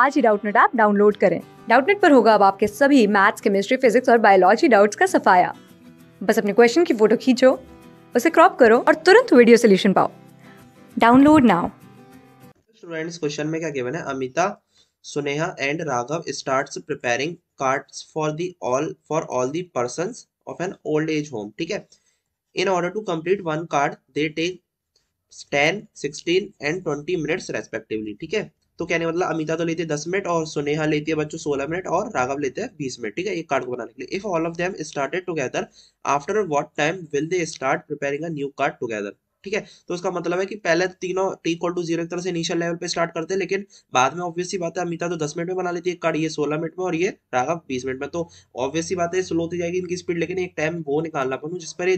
आज ही Doubtnut app download करें डाउटनेट पर होगा अब आपके सभी मैथ्स केमिस्ट्री फिजिक्स और बायोलॉजी डाउट्स का सफाया बस अपने क्वेश्चन की फोटो खींचो उसे क्रॉप करो और तुरंत वीडियो सोल्यूशन पाओ डाउनलोड नाउ स्टूडेंट्स क्वेश्चन में क्या गिवन है Amita Suneha and Raghav starts preparing cards for the all for all the persons of an old age home ठीक है in order to complete one card they take ten sixteen and twenty minutes respectively ठीक है तो कहने मतलब अमिता तो लेती है दस मिनट और सुनेहा लेती है बच्चों सोलह मिनट और राघव लेते हैं बीस मिनट ठीक है एक कार्ड को बनाने के लिए if all of them started together after what time will they start preparing a new card together ठीक है तो उसका मतलब है कि पहले तीनों टी इक्वल टू जीरो तरह से इनिशियल लेवल पे स्टार्ट करते हैं लेकिन बाद में ऑब्वियसली बात है अमिता तो दस मिनट में बना लेती है एक कार्ड ये सोलह मिनट में और ये राघव बीस मिनट में तो ऑब्वियसली बात है स्लो होती जाएगी इनकी स्पीड लेकिन एक टाइम वो निकालना पड़ू जिस पर ये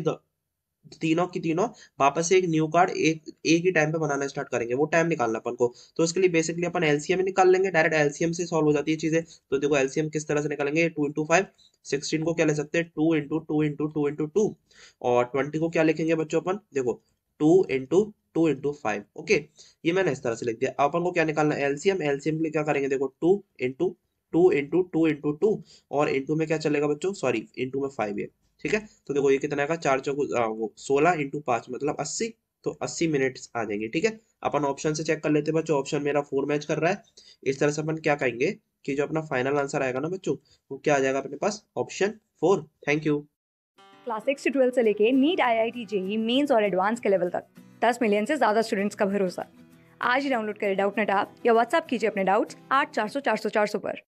तीनों की तीनों वापस से एक न्यू कार्ड एक एक ही टाइम पे बनाना स्टार्ट करेंगे वो टाइम निकालना अपन को तो उसके लिए बेसिकली अपन एलसीएम निकाल लेंगे डायरेक्ट एलसीएम से सॉल्व हो जाती है चीजें तो देखो एलसीएम किस तरह से निकालेंगे टू इंटू फाइव सिक्सटीन को क्या ले सकते हैं two into two into two into two और ट्वेंटी को क्या लिखेंगे बच्चों अपन देखो two into two into five okay ये मैंने इस तरह से लिख दिया अपन को क्या निकालना एलसीएम एलसीएम के लिए क्या करेंगे देखो two into two into two into two और इंटू में क्या चलेगा बच्चों सॉरी इंटू में फाइव है ठीक है तो देखो ये कितना आएगा चार चौक वो सोलह इंटू पांच मतलब अस्सी तो अस्सी मिनट्स आ जाएंगे ठीक है अपन ऑप्शन से चेक कर लेते हैं बच्चों ऑप्शन मेरा फोर मैच कर रहा है इस तरह से अपन क्या कहेंगे कि जो अपना फाइनल आंसर आएगा ना बच्चों वो क्या आ जाएगा अपने पास option four thank you class six से ट्वेल्थ से लेके NEET I I T JEE mains और एडवांस के लेवल तक दस मिलियन से ज्यादा स्टूडेंट्स का भरोसा आज ही डाउनलोड करें डाउट नेट आप या व्हाट्सअप कीजिए अपने डाउट्स आठ चार सौ चार सौ चार सौ पर